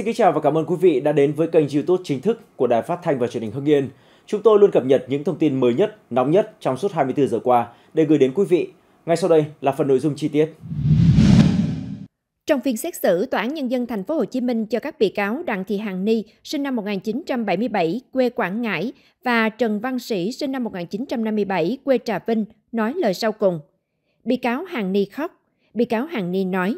Xin kính chào và cảm ơn quý vị đã đến với kênh YouTube chính thức của Đài Phát thanh và Truyền hình Hưng Yên. Chúng tôi luôn cập nhật những thông tin mới nhất, nóng nhất trong suốt 24 giờ qua để gửi đến quý vị. Ngay sau đây là phần nội dung chi tiết. Trong phiên xét xử, Tòa án Nhân dân Thành phố Hồ Chí Minh cho các bị cáo Đặng Thị Hằng Ni, sinh năm 1977, quê Quảng Ngãi và Trần Văn Sĩ, sinh năm 1957, quê Trà Vinh, nói lời sau cùng. Bị cáo Hằng Ni khóc, bị cáo Hằng Ni nói,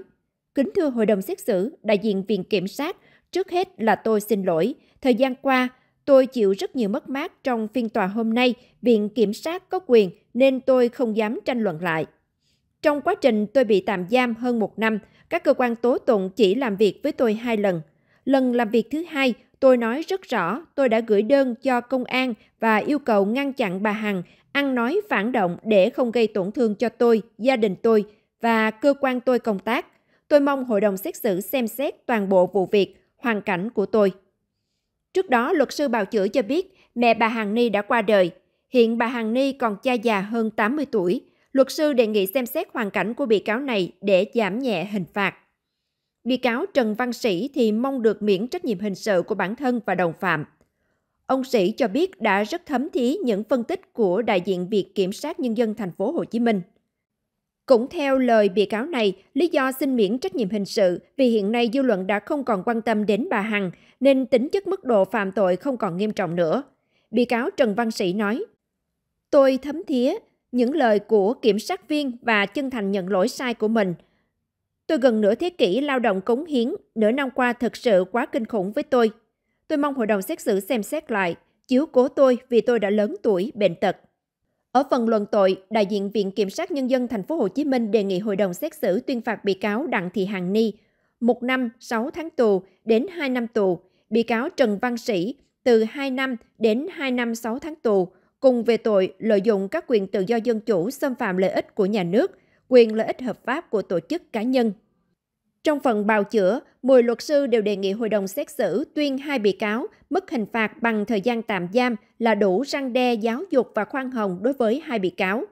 Kính thưa hội đồng xét xử, đại diện Viện Kiểm sát Trước hết là tôi xin lỗi. Thời gian qua, tôi chịu rất nhiều mất mát trong phiên tòa hôm nay. Viện Kiểm sát có quyền nên tôi không dám tranh luận lại. Trong quá trình tôi bị tạm giam hơn một năm, các cơ quan tố tụng chỉ làm việc với tôi hai lần. Lần làm việc thứ hai, tôi nói rất rõ tôi đã gửi đơn cho công an và yêu cầu ngăn chặn bà Hằng ăn nói phản động để không gây tổn thương cho tôi, gia đình tôi và cơ quan tôi công tác. Tôi mong hội đồng xét xử xem xét toàn bộ vụ việc, hoàn cảnh của tôi. Trước đó, luật sư bào chữa cho biết mẹ bà Hằng Ni đã qua đời. Hiện bà Hằng Ni còn cha già hơn 80 tuổi. Luật sư đề nghị xem xét hoàn cảnh của bị cáo này để giảm nhẹ hình phạt. Bị cáo Trần Văn Sĩ thì mong được miễn trách nhiệm hình sự của bản thân và đồng phạm. Ông Sĩ cho biết đã rất thấm thí những phân tích của đại diện Viện Kiểm sát Nhân dân thành phố Hồ Chí Minh cũng theo lời bị cáo này, lý do xin miễn trách nhiệm hình sự vì hiện nay dư luận đã không còn quan tâm đến bà Hằng, nên tính chất mức độ phạm tội không còn nghiêm trọng nữa. Bị cáo Trần Văn Sĩ nói, Tôi thấm thía những lời của kiểm sát viên và chân thành nhận lỗi sai của mình. Tôi gần nửa thế kỷ lao động cống hiến, nửa năm qua thật sự quá kinh khủng với tôi. Tôi mong hội đồng xét xử xem xét lại, chiếu cố tôi vì tôi đã lớn tuổi, bệnh tật. Ở phần luận tội, đại diện Viện Kiểm sát Nhân dân Thành phố Hồ Chí Minh đề nghị hội đồng xét xử tuyên phạt bị cáo Đặng Thị Hằng Ni một năm 6 tháng tù đến 2 năm tù, bị cáo Trần Văn Sĩ từ 2 năm đến 2 năm 6 tháng tù, cùng về tội lợi dụng các quyền tự do dân chủ xâm phạm lợi ích của nhà nước, quyền lợi ích hợp pháp của tổ chức cá nhân. Trong phần bào chữa, 10 luật sư đều đề nghị hội đồng xét xử tuyên hai bị cáo mức hình phạt bằng thời gian tạm giam là đủ răng đe giáo dục và khoan hồng đối với hai bị cáo.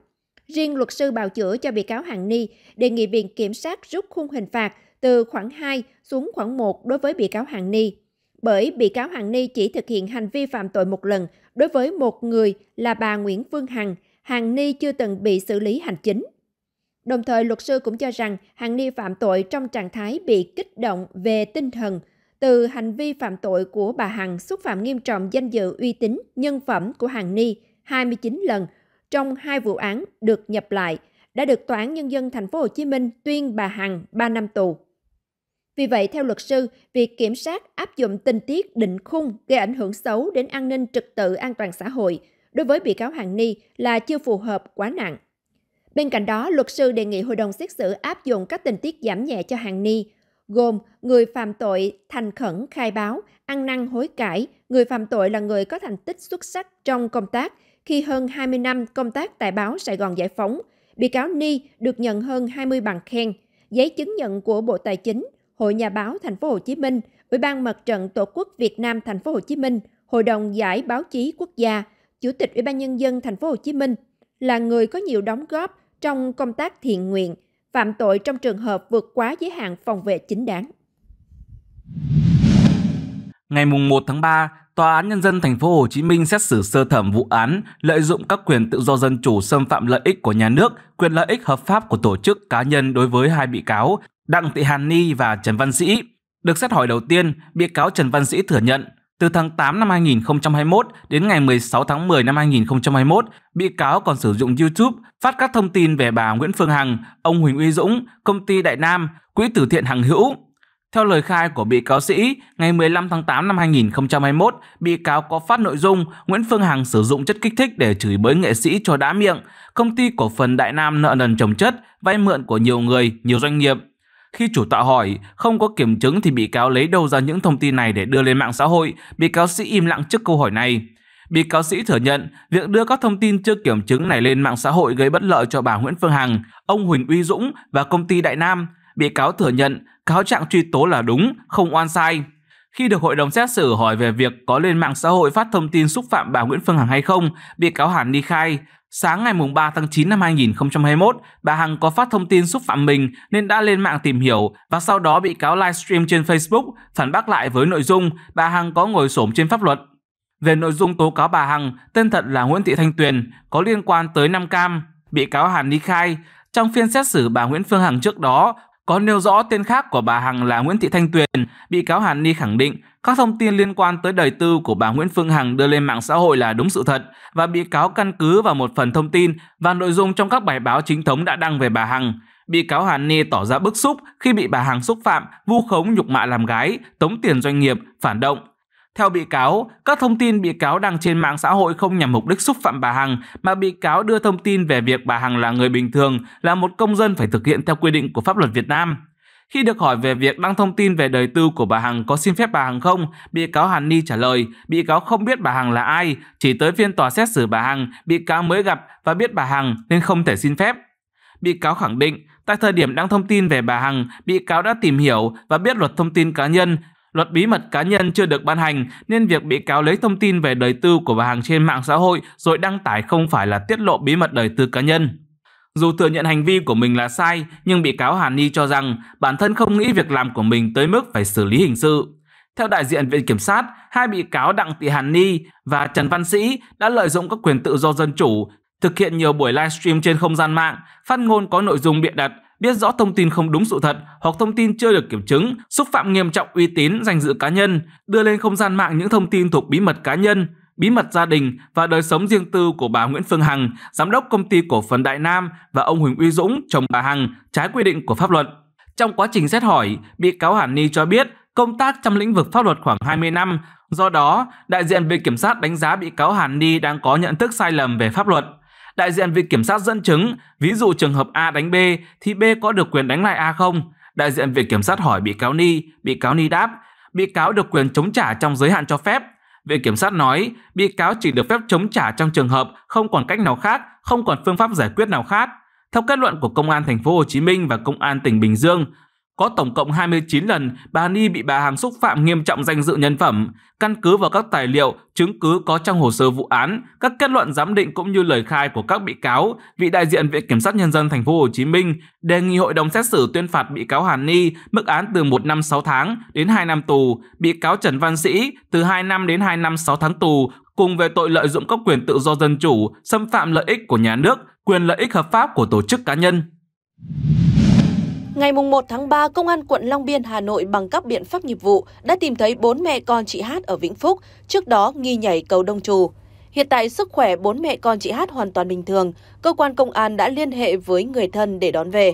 Riêng luật sư bào chữa cho bị cáo Hằng Ni đề nghị Viện Kiểm sát rút khung hình phạt từ khoảng 2 xuống khoảng 1 đối với bị cáo Hằng Ni. Bởi bị cáo Hằng Ni chỉ thực hiện hành vi phạm tội một lần đối với một người là bà Nguyễn Phương Hằng, Hằng Ni chưa từng bị xử lý hành chính. Đồng thời, luật sư cũng cho rằng Hằng Ni phạm tội trong trạng thái bị kích động về tinh thần, từ hành vi phạm tội của bà Hằng xúc phạm nghiêm trọng danh dự uy tín, nhân phẩm của Hằng Ni 29 lần trong hai vụ án được nhập lại đã được Tòa án Nhân dân Thành phố Hồ Chí Minh tuyên bà Hằng 3 năm tù. Vì vậy, theo luật sư, việc kiểm sát áp dụng tình tiết định khung gây ảnh hưởng xấu đến an ninh trật tự an toàn xã hội đối với bị cáo Hằng Ni là chưa phù hợp quá nặng. Bên cạnh đó, luật sư đề nghị hội đồng xét xử áp dụng các tình tiết giảm nhẹ cho hàng Ni, gồm người phạm tội thành khẩn khai báo, ăn năn hối cải, người phạm tội là người có thành tích xuất sắc trong công tác khi hơn 20 năm công tác tại báo Sài Gòn Giải phóng, bị cáo Ni được nhận hơn 20 bằng khen, giấy chứng nhận của Bộ Tài chính, Hội Nhà báo Thành phố Hồ Chí Minh, Ủy ban Mặt trận Tổ quốc Việt Nam Thành phố Hồ Chí Minh, Hội đồng Giải báo chí quốc gia, Chủ tịch Ủy ban nhân dân Thành phố Hồ Chí Minh là người có nhiều đóng góp trong công tác thiện nguyện, phạm tội trong trường hợp vượt quá giới hạn phòng vệ chính đáng. Ngày 1 tháng 3, Tòa án Nhân dân Thành phố Hồ Chí Minh xét xử sơ thẩm vụ án lợi dụng các quyền tự do dân chủ xâm phạm lợi ích của nhà nước, quyền lợi ích hợp pháp của tổ chức cá nhân đối với hai bị cáo Đặng Thị Hàn Ni và Trần Văn Sĩ. Được xét hỏi đầu tiên, bị cáo Trần Văn Sĩ thừa nhận từ tháng 8 năm 2021 đến ngày 16 tháng 10 năm 2021, bị cáo còn sử dụng YouTube phát các thông tin về bà Nguyễn Phương Hằng, ông Huỳnh Uy Dũng, công ty Đại Nam, quỹ từ thiện Hằng Hữu. Theo lời khai của bị cáo Sĩ, ngày 15 tháng 8 năm 2021, bị cáo có phát nội dung Nguyễn Phương Hằng sử dụng chất kích thích để chửi bới nghệ sĩ cho đá miệng, công ty cổ phần Đại Nam nợ nần chồng chất, vay mượn của nhiều người, nhiều doanh nghiệp khi chủ tọa hỏi, không có kiểm chứng thì bị cáo lấy đâu ra những thông tin này để đưa lên mạng xã hội, bị cáo sĩ im lặng trước câu hỏi này. Bị cáo sĩ thừa nhận việc đưa các thông tin chưa kiểm chứng này lên mạng xã hội gây bất lợi cho bà Nguyễn Phương Hằng, ông Huỳnh Uy Dũng và công ty Đại Nam. Bị cáo thừa nhận cáo trạng truy tố là đúng, không oan sai. Khi được hội đồng xét xử hỏi về việc có lên mạng xã hội phát thông tin xúc phạm bà Nguyễn Phương Hằng hay không, bị cáo Hàn ni khai, sáng ngày 3 tháng 9 năm 2021, bà Hằng có phát thông tin xúc phạm mình nên đã lên mạng tìm hiểu và sau đó bị cáo livestream trên Facebook phản bác lại với nội dung bà Hằng có ngồi xổm trên pháp luật. Về nội dung tố cáo bà Hằng, tên thật là Nguyễn Thị Thanh Tuyền, có liên quan tới Nam Cam, bị cáo Hàn ni khai, trong phiên xét xử bà Nguyễn Phương Hằng trước đó có nêu rõ tên khác của bà Hằng là Nguyễn Thị Thanh Tuyền, bị cáo Hàn Ni khẳng định các thông tin liên quan tới đời tư của bà Nguyễn Phương Hằng đưa lên mạng xã hội là đúng sự thật và bị cáo căn cứ vào một phần thông tin và nội dung trong các bài báo chính thống đã đăng về bà Hằng. Bị cáo Hàn Ni tỏ ra bức xúc khi bị bà Hằng xúc phạm, vu khống nhục mạ làm gái, tống tiền doanh nghiệp, phản động, theo bị cáo, các thông tin bị cáo đăng trên mạng xã hội không nhằm mục đích xúc phạm bà Hằng, mà bị cáo đưa thông tin về việc bà Hằng là người bình thường, là một công dân phải thực hiện theo quy định của pháp luật Việt Nam. Khi được hỏi về việc đăng thông tin về đời tư của bà Hằng có xin phép bà Hằng không, bị cáo Hàn Ni trả lời, bị cáo không biết bà Hằng là ai, chỉ tới phiên tòa xét xử bà Hằng, bị cáo mới gặp và biết bà Hằng nên không thể xin phép. Bị cáo khẳng định, tại thời điểm đăng thông tin về bà Hằng, bị cáo đã tìm hiểu và biết luật thông tin cá nhân Luật bí mật cá nhân chưa được ban hành nên việc bị cáo lấy thông tin về đời tư của bà Hằng trên mạng xã hội rồi đăng tải không phải là tiết lộ bí mật đời tư cá nhân. Dù thừa nhận hành vi của mình là sai, nhưng bị cáo Hàn Ni cho rằng bản thân không nghĩ việc làm của mình tới mức phải xử lý hình sự. Theo đại diện Viện Kiểm sát, hai bị cáo Đặng Thị Hàn Ni và Trần Văn Sĩ đã lợi dụng các quyền tự do dân chủ, thực hiện nhiều buổi livestream trên không gian mạng, phát ngôn có nội dung bịa đặt biết rõ thông tin không đúng sự thật hoặc thông tin chưa được kiểm chứng, xúc phạm nghiêm trọng uy tín, danh dự cá nhân, đưa lên không gian mạng những thông tin thuộc bí mật cá nhân, bí mật gia đình và đời sống riêng tư của bà Nguyễn Phương Hằng, giám đốc công ty cổ phần Đại Nam và ông Huỳnh Uy Dũng, chồng bà Hằng, trái quy định của pháp luật. Trong quá trình xét hỏi, bị cáo Hàn Ni cho biết công tác trong lĩnh vực pháp luật khoảng 20 năm, do đó, đại diện Viện Kiểm sát đánh giá bị cáo Hàn Ni đang có nhận thức sai lầm về pháp luật. Đại diện viện kiểm sát dẫn chứng, ví dụ trường hợp A đánh B thì B có được quyền đánh lại A không? Đại diện viện kiểm sát hỏi bị cáo Ni, bị cáo Ni đáp, bị cáo được quyền chống trả trong giới hạn cho phép. Viện kiểm sát nói, bị cáo chỉ được phép chống trả trong trường hợp không còn cách nào khác, không còn phương pháp giải quyết nào khác. Theo kết luận của Công an thành phố Hồ Chí Minh và Công an tỉnh Bình Dương, có tổng cộng 29 lần bà Ni bị bà Hằng xúc phạm nghiêm trọng danh dự nhân phẩm. Căn cứ vào các tài liệu, chứng cứ có trong hồ sơ vụ án, các kết luận giám định cũng như lời khai của các bị cáo, vị đại diện Viện Kiểm sát Nhân dân Thành phố Hồ Chí Minh đề nghị hội đồng xét xử tuyên phạt bị cáo Hàn Ni mức án từ 1 năm 6 tháng đến 2 năm tù, bị cáo Trần Văn Sĩ từ 2 năm đến 2 năm 6 tháng tù cùng về tội lợi dụng các quyền tự do dân chủ, xâm phạm lợi ích của nhà nước, quyền lợi ích hợp pháp của tổ chức cá nhân. Ngày 1 tháng 3, Công an quận Long Biên, Hà Nội bằng các biện pháp nghiệp vụ đã tìm thấy bốn mẹ con chị Hát ở Vĩnh Phúc, trước đó nghi nhảy cầu Đông Trù. Hiện tại sức khỏe bốn mẹ con chị Hát hoàn toàn bình thường, cơ quan công an đã liên hệ với người thân để đón về.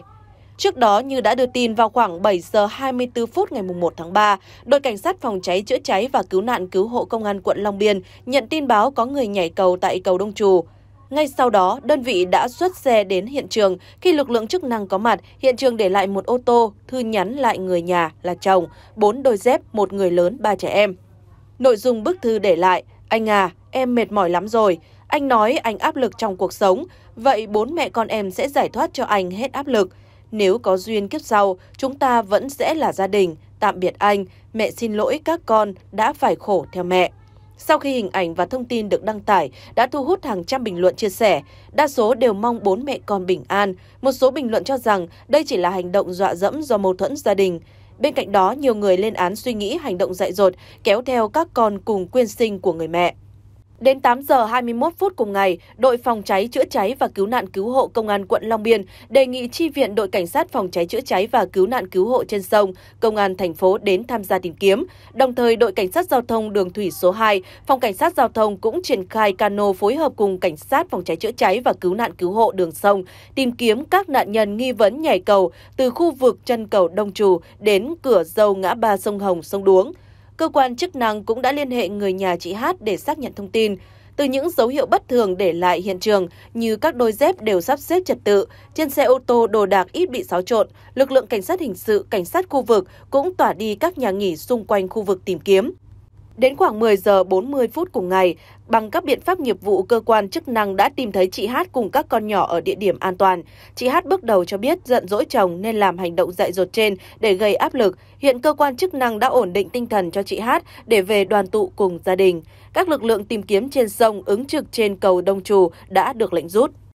Trước đó, như đã đưa tin vào khoảng 7 giờ 24 phút ngày 1 tháng 3, đội cảnh sát phòng cháy chữa cháy và cứu nạn cứu hộ công an quận Long Biên nhận tin báo có người nhảy cầu tại cầu Đông Trù. Ngay sau đó, đơn vị đã xuất xe đến hiện trường. Khi lực lượng chức năng có mặt, hiện trường để lại một ô tô, thư nhắn lại người nhà là chồng, bốn đôi dép, một người lớn, ba trẻ em. Nội dung bức thư để lại, anh à, em mệt mỏi lắm rồi. Anh nói anh áp lực trong cuộc sống, vậy bốn mẹ con em sẽ giải thoát cho anh hết áp lực. Nếu có duyên kiếp sau, chúng ta vẫn sẽ là gia đình. Tạm biệt anh, mẹ xin lỗi các con đã phải khổ theo mẹ. Sau khi hình ảnh và thông tin được đăng tải đã thu hút hàng trăm bình luận chia sẻ, đa số đều mong bốn mẹ con bình an. Một số bình luận cho rằng đây chỉ là hành động dọa dẫm do mâu thuẫn gia đình. Bên cạnh đó, nhiều người lên án suy nghĩ hành động dại dột kéo theo các con cùng quyên sinh của người mẹ. Đến 8 giờ 21 phút cùng ngày, đội phòng cháy chữa cháy và cứu nạn cứu hộ công an quận Long Biên đề nghị chi viện đội cảnh sát phòng cháy chữa cháy và cứu nạn cứu hộ trên sông, công an thành phố đến tham gia tìm kiếm. Đồng thời, đội cảnh sát giao thông đường thủy số 2, phòng cảnh sát giao thông cũng triển khai cano phối hợp cùng cảnh sát phòng cháy chữa cháy và cứu nạn cứu hộ đường sông tìm kiếm các nạn nhân nghi vấn nhảy cầu từ khu vực chân cầu Đông Trù đến cửa dâu ngã ba sông Hồng sông Đuống. Cơ quan chức năng cũng đã liên hệ người nhà chị Hát để xác nhận thông tin. Từ những dấu hiệu bất thường để lại hiện trường như các đôi dép đều sắp xếp trật tự, trên xe ô tô đồ đạc ít bị xáo trộn, lực lượng cảnh sát hình sự, cảnh sát khu vực cũng tỏa đi các nhà nghỉ xung quanh khu vực tìm kiếm. Đến khoảng 10 giờ 40 phút cùng ngày, bằng các biện pháp nghiệp vụ, cơ quan chức năng đã tìm thấy chị Hát cùng các con nhỏ ở địa điểm an toàn. Chị Hát bước đầu cho biết giận dỗi chồng nên làm hành động dại dột trên để gây áp lực. Hiện cơ quan chức năng đã ổn định tinh thần cho chị Hát để về đoàn tụ cùng gia đình. Các lực lượng tìm kiếm trên sông ứng trực trên cầu Đông Trù đã được lệnh rút.